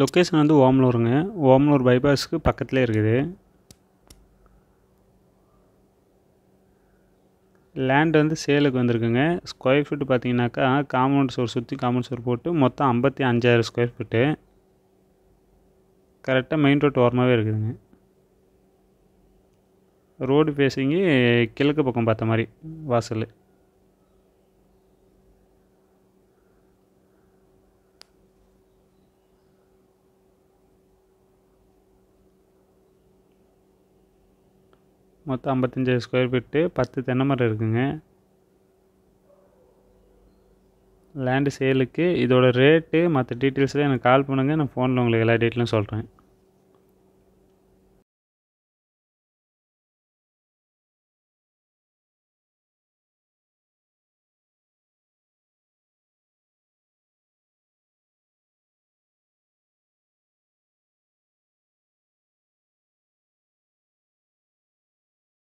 location வந்து ஓமலூருங்க ஓமலூர் பைபாஸ்க்கு பக்கத்துலேயே இருக்குது லேண்ட் வந்து சேலுக்கு வந்திருக்குங்க ஸ்கொயர் ஃபீட் பார்த்தீங்கன்னாக்கா காமௌண்ட் சோர் சுற்றி காமௌண்ட் சோர் போட்டு மொத்தம் ஐம்பத்தி அஞ்சாயிரம் ஸ்கொயர் ஃபீட்டு கரெக்டாக மெயின் ரோட் ஓரமாகவே இருக்குதுங்க ரோடு ஃபேஸிங்கு கிழக்கு பக்கம் பார்த்த மாதிரி வாசல் மொத்தம் ஐம்பத்தஞ்சாயிரம் ஸ்கொயர் ஃபீட்டு பத்து தென்னை மரம் இருக்குங்க லேண்டு சேலுக்கு இதோட ரேட்டு மற்ற டீட்டெயில்ஸ்லாம் எனக்கு கால் பண்ணுங்கள் நான் ஃபோனில் உங்களுக்கு எல்லா டீட்டெயிலும் சொல்கிறேன்